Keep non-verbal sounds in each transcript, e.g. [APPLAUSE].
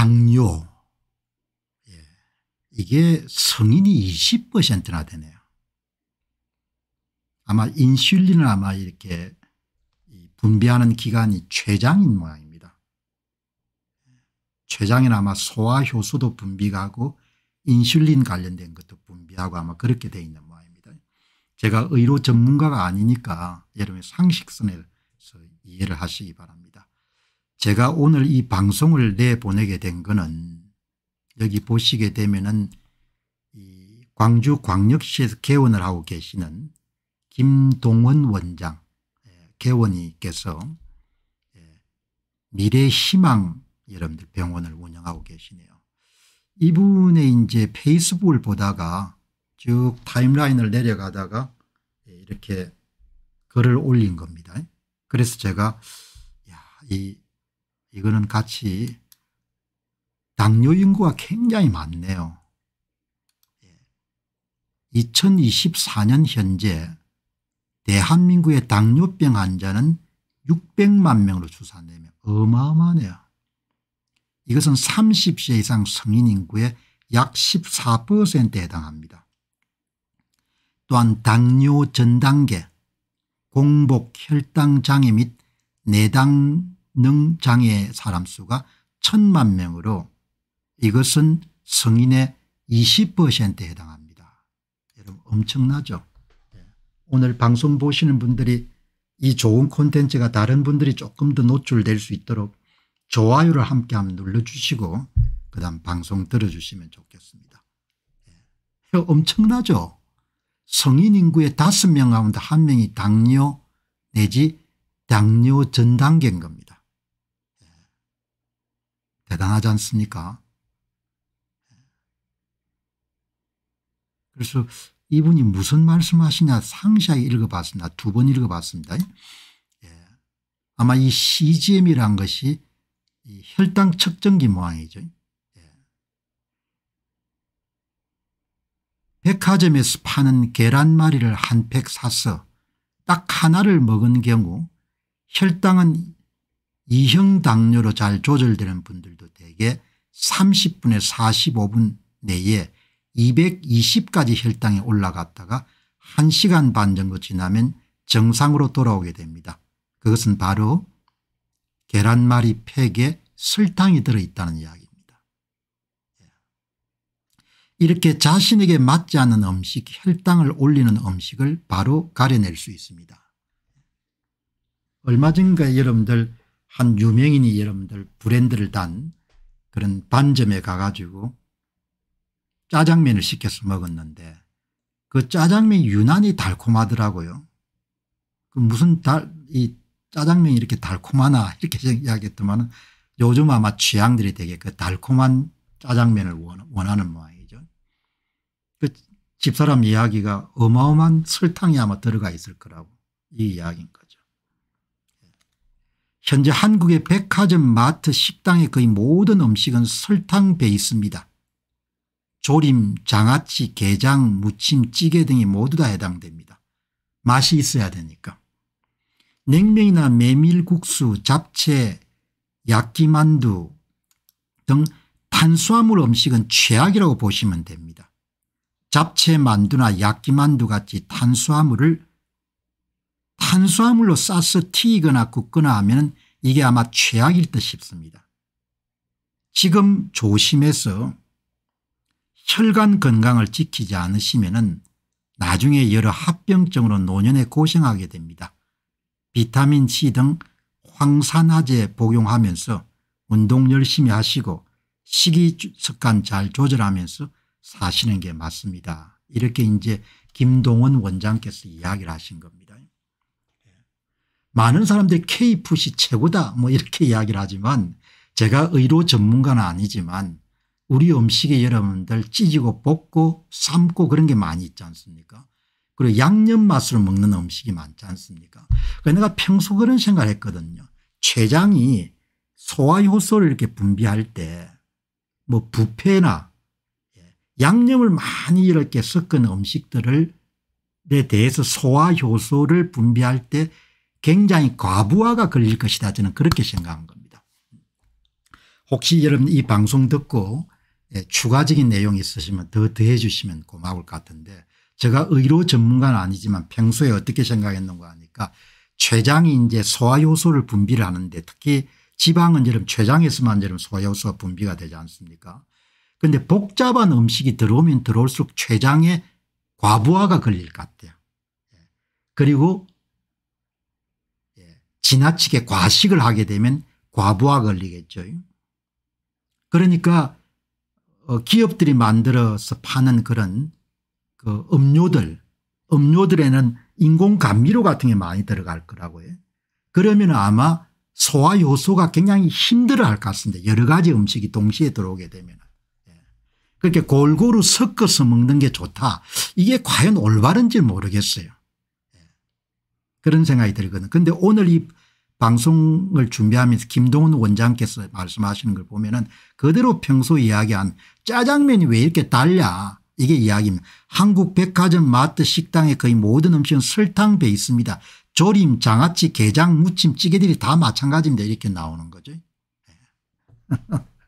당뇨 예. 이게 성인이 20%나 되네요. 아마 인슐린을 아마 이렇게 분비하는 기관이 췌장인 모양입니다. 췌장에는 아마 소화효소도 분비하고 인슐린 관련된 것도 분비하고 아마 그렇게 되어 있는 모양입니다. 제가 의료 전문가가 아니니까 여러분의 상식선에서 이해를 하시기 바랍니다. 제가 오늘 이 방송을 내보내게 된 것은 여기 보시게 되면은 광주 광역시에서 개원을 하고 계시는 김동원 원장 예, 개원이께서 예, 미래희망 여러분들 병원을 운영하고 계시네요. 이분의 이제 페이스북을 보다가 쭉 타임라인을 내려가다가 예, 이렇게 글을 올린 겁니다. 그래서 제가 야, 이 이거는 같이 당뇨 인구가 굉장히 많네요. 2024년 예. 현재 대한민국의 당뇨병 환자는 600만 명으로 추산되며 어마어마하네요. 이것은 30세 이상 성인 인구의 약 14%에 해당합니다. 또한 당뇨 전 단계, 공복, 혈당 장애 및 내당 능장애 사람 수가 천만 명으로 이것은 성인의 20%에 해당합니다. 여러분 엄청나죠. 네. 오늘 방송 보시는 분들이 이 좋은 콘텐츠가 다른 분들이 조금 더 노출될 수 있도록 좋아요를 함께 한번 눌러주시고 그 다음 방송 들어주시면 좋겠습니다. 네. 엄청나죠. 성인 인구의 5명 가운데 1명이 당뇨 내지 당뇨 전 단계인 겁니다. 대단하지 않습니까? 그래서 이분이 무슨 말씀하시냐 상세하게 읽어봤습니다. 두 번 읽어봤습니다. 예. 아마 이 CGM이란 것이 혈당 측정기 모양이죠. 예. 백화점에서 파는 계란말이를 한 팩 사서 딱 하나를 먹은 경우 혈당은 2형 당뇨로 잘 조절되는 분들도 대개 3 0분에 45분 내에 220까지 혈당이 올라갔다가 1시간 반 정도 지나면 정상으로 돌아오게 됩니다. 그것은 바로 계란말이 팩에 설탕이 들어있다는 이야기입니다. 예. 이렇게 자신에게 맞지 않는 음식 혈당을 올리는 음식을 바로 가려낼 수 있습니다. 얼마 전가 여러분들 한 유명인이 여러분들 브랜드를 단 그런 반점에 가가지고 짜장면을 시켜서 먹었는데 그 짜장면이 유난히 달콤하더라고요. 그 무슨 달, 이 짜장면이 이렇게 달콤하나 이렇게 이야기했더만 [LAUGHS] 요즘 아마 취향들이 되게 그 달콤한 짜장면을 원하는 모양이죠. 그 집사람 이야기가 어마어마한 설탕이 아마 들어가 있을 거라고 이 이야기인 거요 현재 한국의 백화점 마트 식당의 거의 모든 음식은 설탕 베이스입니다. 조림, 장아찌, 게장, 무침, 찌개 등이 모두 다 해당됩니다. 맛이 있어야 되니까. 냉면이나 메밀국수, 잡채, 야끼만두 등 탄수화물 음식은 최악이라고 보시면 됩니다. 잡채 만두나 야끼만두 같이 탄수화물을 탄수화물로 싸서 튀거나 굽거나 하면 이게 아마 최악일 듯 싶습니다. 지금 조심해서 혈관 건강을 지키지 않으시면 나중에 여러 합병증으로 노년에 고생하게 됩니다. 비타민C 등 황산화제 복용하면서 운동 열심히 하시고 식이습관 잘 조절하면서 사시는 게 맞습니다. 이렇게 이제 김동원 원장께서 이야기를 하신 겁니다. 많은 사람들이 KFC 최고다 뭐 이렇게 이야기를 하지만 제가 의료 전문가는 아니지만 우리 음식에 여러분들 찢고 볶고 삶고 그런 게 많이 있지 않습니까 그리고 양념 맛으로 먹는 음식이 많지 않습니까 내가 평소 그런 생각을 했거든요. 췌장이 소화효소를 이렇게 분비할 때 뭐 부페나 예, 양념을 많이 이렇게 섞은 음식들에 대해서 소화효소를 분비할 때 굉장히 과부하가 걸릴 것이다 저는 그렇게 생각한 겁니다. 혹시 여러분 이 방송 듣고 예, 추가적인 내용이 있으시면 더 더해 주시면 고마울 것 같은데 제가 의료 전문가는 아니지만 평소에 어떻게 생각했는가 하니까 췌장이 이제 소화요소를 분비를 하는데 특히 지방은 여름 췌장에서만 여름 소화요소가 분비가 되지 않습니까 그런데 복잡한 음식이 들어오면 들어올수록 췌장에 과부하가 걸릴 것 같아요. 예. 그리고 지나치게 과식을 하게 되면 과부하 걸리겠죠. 그러니까 어, 기업들이 만들어서 파는 그런 그 음료들 음료들에는 인공 감미료 같은 게 많이 들어갈 거라고 해요. 그러면 아마 소화 요소가 굉장히 힘들어할 것 같습니다. 여러 가지 음식이 동시에 들어오게 되면. 예. 그렇게 골고루 섞어서 먹는 게 좋다. 이게 과연 올바른지 모르겠어요. 그런 생각이 들거든. 그런데 오늘 이 방송을 준비하면서 김동훈 원장께서 말씀하시는 걸 보면은 그대로 평소 이야기한 짜장면이 왜 이렇게 달냐 이게 이야기입니다. 한국 백화점 마트 식당의 거의 모든 음식은 설탕 베이스입니다. 조림 장아찌 게장 무침 찌개들이 다 마찬가지입니다. 이렇게 나오는 거죠. 예. [LAUGHS]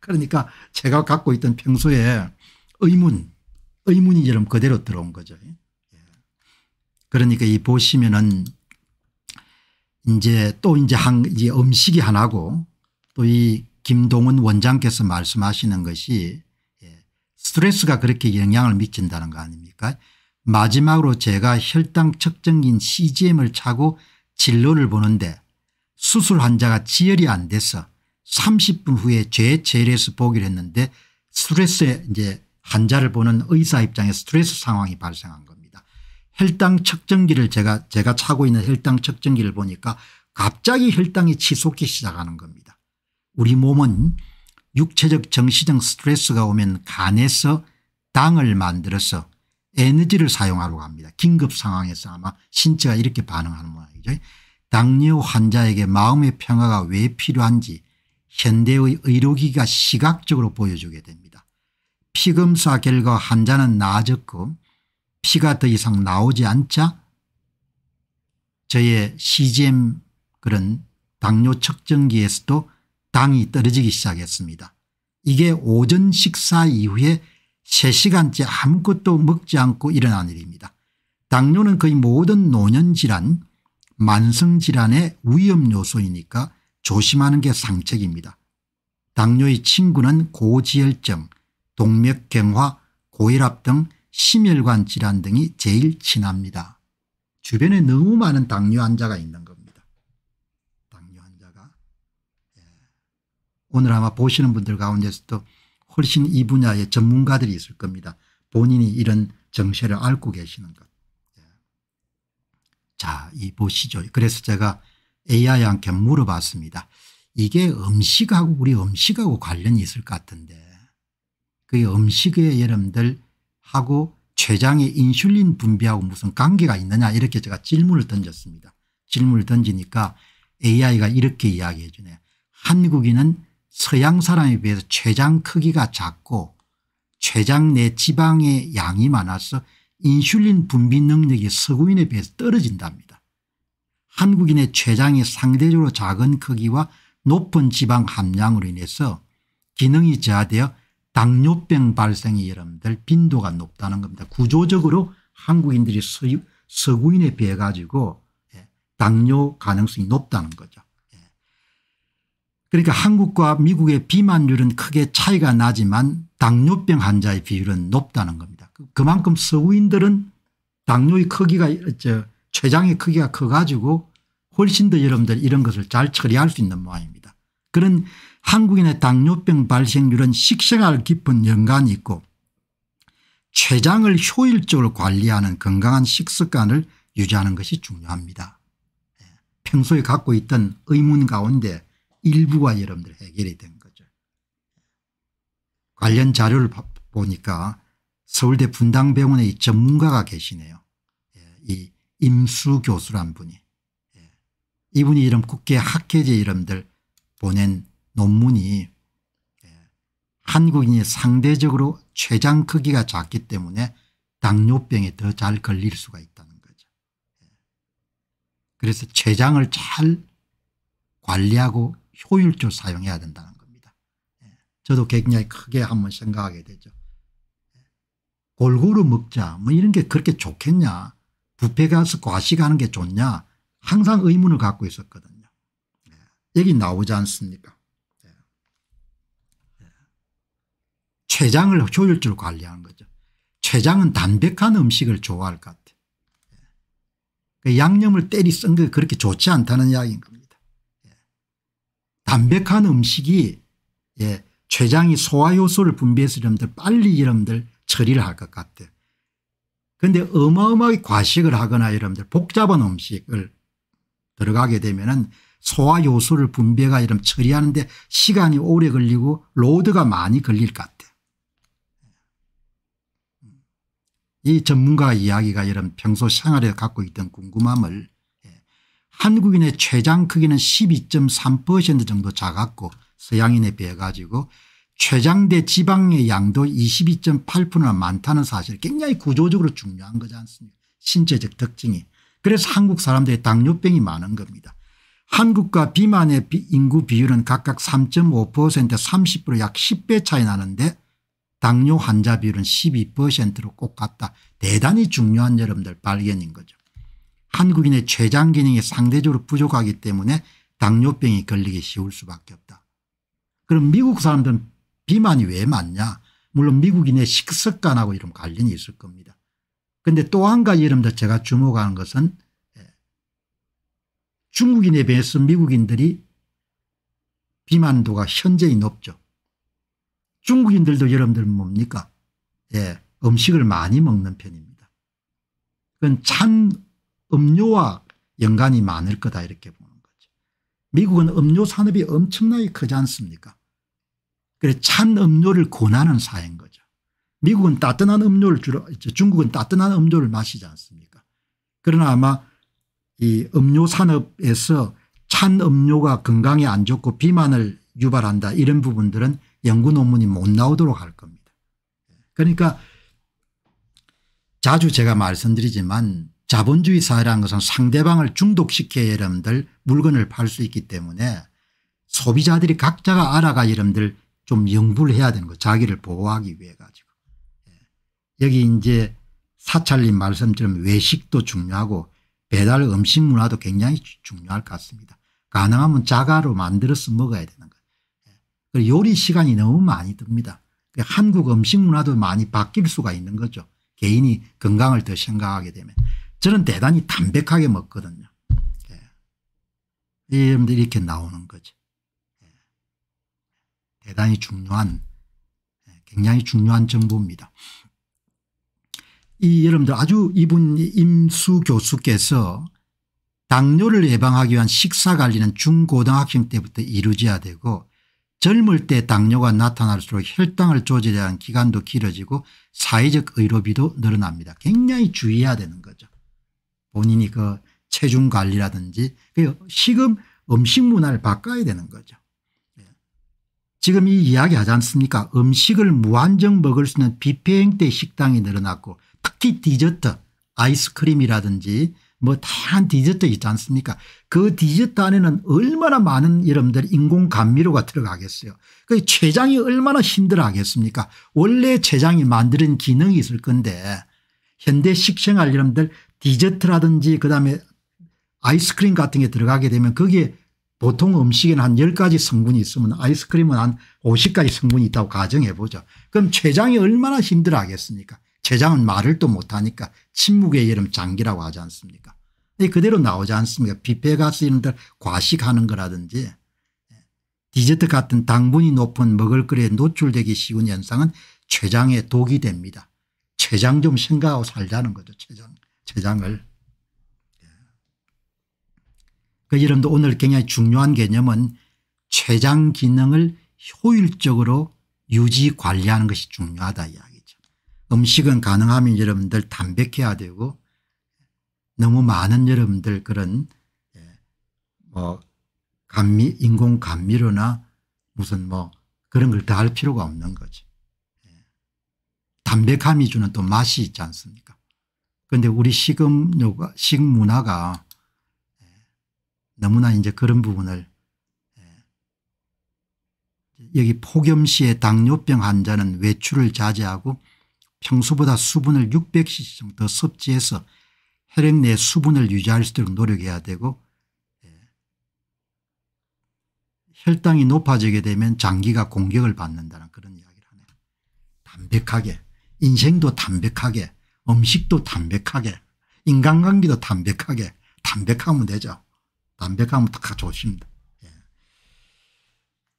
그러니까 제가 갖고 있던 평소에 의문 의문이처럼 그대로 들어온 거죠. 예. 그러니까 이 보시면은 이제 또 이제 한 이제 음식이 하나고 또 이 김동훈 원장께서 말씀하시는 것이 예, 스트레스가 그렇게 영향을 미친다는 거 아닙니까 마지막으로 제가 혈당 측정인 CGM을 차고 진료를 보는데 수술 환자가 지혈이 안 돼서 30분 후에 죄체열해서 보기로 했는데 스트레스에 이제 환자를 보는 의사 입장에 스트레스 상황이 발생한 겁니다. 혈당 측정기를 제가 제가 차고 있는 혈당 측정기를 보니까 갑자기 혈당이 치솟기 시작하는 겁니다. 우리 몸은 육체적 정신적 스트레스가 오면 간에서 당을 만들어서 에너지를 사용하러 갑니다. 긴급 상황에서 아마 신체가 이렇게 반응하는 모양이죠. 당뇨 환자에게 마음의 평화가 왜 필요한지 현대의 의료기가 시각적으로 보여주게 됩니다. 피검사 결과 환자는 나아졌고 피가 더 이상 나오지 않자 저의 CGM 그런 당뇨 측정기에서도 당이 떨어지기 시작했습니다. 이게 오전 식사 이후에 3시간째 아무것도 먹지 않고 일어난 일입니다. 당뇨는 거의 모든 노년질환 만성질환의 위험요소이니까 조심하는 게 상책입니다. 당뇨의 친구는 고지혈증, 동맥경화, 고혈압 등 심혈관 질환 등이 제일 친합니다. 주변에 너무 많은 당뇨 환자가 있는 겁니다. 당뇨 환자가. 예. 오늘 아마 보시는 분들 가운데서도 훨씬 이 분야의 전문가들이 있을 겁니다. 본인이 이런 정체를 앓고 계시는 것. 예. 자, 이 보시죠. 그래서 제가 AI한테 물어봤습니다. 이게 음식하고 우리 음식하고 관련이 있을 것 같은데 그 음식에 여러분들 하고 췌장의 인슐린 분비하고 무슨 관계가 있느냐 이렇게 제가 질문을 던졌습니다. 질문을 던지니까 AI가 이렇게 이야기해 주네 한국인은 서양 사람에 비해서 췌장 크기가 작고 췌장 내 지방의 양이 많아서 인슐린 분비 능력이 서구인에 비해서 떨어진답니다. 한국인의 췌장이 상대적으로 작은 크기와 높은 지방 함량으로 인해서 기능이 저하되어 당뇨병 발생이 여러분들 빈도가 높다는 겁니다. 구조적으로 한국인들이 서구인에 비해 가지고 예, 당뇨 가능성이 높다는 거죠. 예. 그러니까 한국과 미국의 비만율은 크게 차이가 나지만 당뇨병 환자의 비율은 높다는 겁니다. 그, 그만큼 서구인들은 당뇨의 크기가 저 췌장의 크기가 커 가지고 훨씬 더 여러분들 이런 것을 잘 처리할 수 있는 모양입니다. 그런 한국인의 당뇨병 발생률은 식생활 깊은 연관이 있고 췌장을 효율적으로 관리하는 건강한 식습관을 유지하는 것이 중요합니다. 예, 평소에 갖고 있던 의문 가운데 일부가 여러분들 해결이 된 거죠. 관련 자료를 보니까 서울대 분당병원에 전문가가 계시네요. 예, 이 임수 교수란 분이. 예, 이분이 이런 국회 학회제 이름들 보낸 논문이 예, 한국인이 상대적으로 췌장 크기가 작기 때문에 당뇨병에 더 잘 걸릴 수가 있다는 거죠. 예. 그래서 췌장을 잘 관리하고 효율적으로 사용해야 된다는 겁니다. 예. 저도 굉장히 크게 한번 생각하게 되죠. 골고루 먹자 뭐 이런 게 그렇게 좋겠냐 부페 가서 과식하는 게 좋냐 항상 의문을 갖고 있었거든요. 여기 나오지 않습니까 예. 췌장을 효율적으로 관리하는 거죠. 췌장은 담백한 음식을 좋아할 것 같아요. 예. 그 양념을 때리 쓴 게 그렇게 좋지 않다는 이야기인 겁니다. 예. 담백한 음식이 예, 췌장이 소화효소를 분비해서 여러분들 빨리 여러분들 처리를 할 것 같아요. 그런데 어마어마하게 과식을 하거나 여러분들 복잡한 음식을 들어가게 되면 은 소화 요소를 분배가 이런 처리하는데 시간이 오래 걸리고 로드가 많이 걸릴 것 같아요. 이 전문가 이야기가 이런 평소 생활에 갖고 있던 궁금함을 예, 한국인의 최장 크기는 12.3% 정도 작았고 서양인에 비해 가지고 최장대 지방의 양도 22.8%나 많다는 사실 굉장히 구조적으로 중요한 거지 않습니까 신체적 특징이. 그래서 한국 사람들이 당뇨병이 많은 겁니다. 한국과 비만의 인구 비율은 각각 3.5% 30%약 10배 차이 나는데 당뇨 환자 비율은 12%로 꼭 같다. 대단히 중요한 여러분들 발견인 거죠. 한국인의 췌장 기능이 상대적으로 부족하기 때문에 당뇨병이 걸리기 쉬울 수밖에 없다. 그럼 미국 사람들은 비만이 왜 많냐 물론 미국인의 식습관하고 이런 관련이 있을 겁니다. 그런데 또 한 가지 여러분들 제가 주목하는 것은 중국인에 비해서 미국인들이 비만도가 현저히 높죠. 중국인들도 여러분들 뭡니까 예, 음식을 많이 먹는 편입니다. 그건 찬 음료와 연관이 많을 거다 이렇게 보는 거죠. 미국은 음료 산업이 엄청나게 크지 않습니까 그래서 찬 음료를 권하는 사회인 거죠. 미국은 따뜻한 음료를 주로 중국은 따뜻한 음료를 마시지 않습니까 그러나 아마 이 음료 산업에서 찬 음료가 건강에 안 좋고 비만을 유발한다 이런 부분들은 연구 논문이 못 나오도록 할 겁니다. 그러니까 자주 제가 말씀드리지만 자본주의 사회라는 것은 상대방을 중독시켜야 여러분들 물건을 팔 수 있기 때문에 소비자들이 각자가 알아가 여러분들 좀연구를 해야 되는 거 자기를 보호하기 위해 가지고. 예. 여기 이제 사찰님 말씀처럼 외식도 중요하고 배달 음식 문화도 굉장히 중요할 것 같습니다. 가능하면 자가로 만들어서 먹어야 되는 거예요. 예. 요리 시간이 너무 많이 듭니다. 그러니까 한국 음식 문화도 많이 바뀔 수가 있는 거죠. 개인이 건강을 더 생각하게 되면. 저는 대단히 담백하게 먹거든요. 예. 여러분들 이렇게 나오는 거죠. 예. 대단히 중요한 예, 굉장히 중요한 정보입니다. 이 여러분들 아주 이분 임수 교수께서 당뇨를 예방하기 위한 식사 관리는 중고등학생 때부터 이루어져야 되고 젊을 때 당뇨가 나타날수록 혈당을 조절해야 하는 기간도 길어지고 사회적 의료비도 늘어납니다. 굉장히 주의해야 되는 거죠. 본인이 그 체중 관리라든지 그 식음 음식 문화를 바꿔야 되는 거죠. 예. 지금 이 이야기 하지 않습니까 음식을 무한정 먹을 수 있는 뷔페 행태 식당이 늘어났고 특히 디저트 아이스크림이라든지 뭐 다양한 디저트 있지 않습니까 그 디저트 안에는 얼마나 많은 여러분들 인공 감미료가 들어가겠어요. 그 췌장이 얼마나 힘들어 하겠습니까 원래 췌장이 만드는 기능이 있을 건데 현대 식생활 여러분들 디저트라든지 그다음에 아이스크림 같은 게 들어가게 되면 거기에 보통 음식에는 한 10가지 성분이 있으면 아이스크림은 한 50가지 성분이 있다고 가정해 보죠. 그럼 췌장이 얼마나 힘들어 하겠습니까 최장은 말을 또 못하니까 침묵의 여름 장기라고 하지 않습니까 그대로 나오지 않습니까 뷔페가 쓰이는데 과식하는 거라든지 예, 디저트 같은 당분이 높은 먹을거리에 노출되기 쉬운 현상은 췌장에 독이 됩니다. 췌장 좀 생각하고 살자는 거죠. 췌장, 췌장을. 예. 그 여러분도 오늘 굉장히 중요한 개념은 췌장 기능을 효율적으로 유지 관리하는 것이 중요하다 이야기. 음식은 가능하면 여러분들 담백해야 되고 너무 많은 여러분들 그런 예, 뭐 감미 인공 감미료나 무슨 뭐 그런 걸 다 할 필요가 없는 거지. 예. 담백함이 주는 또 맛이 있지 않습니까 그런데 우리 식음료가 식문화가 예, 너무나 이제 그런 부분을 여기 폭염시에 당뇨병 환자는 외출을 자제하고 평소보다 수분을 600cc 정도 섭취해서 혈액 내 수분을 유지할 수 있도록 노력해야 되고 예, 혈당이 높아지게 되면 장기가 공격을 받는다는 그런 이야기를 하네요. 담백하게 인생도 담백하게 음식도 담백하게 인간관계도 담백하게 담백하면 되죠. 담백하면 다 좋습니다. 예.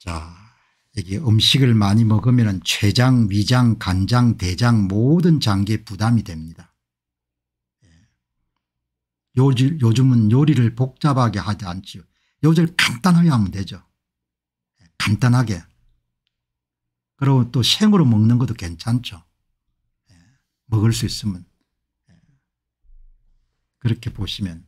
자. 이게 음식을 많이 먹으면 췌장 위장 간장 대장 모든 장기에 부담이 됩니다. 예. 요즘, 요즘은 요리를 복잡하게 하지 않죠 요즘 간단하게 하면 되죠. 예, 간단하게. 그리고 또 생으로 먹는 것도 괜찮죠. 예, 먹을 수 있으면. 그렇게 보시면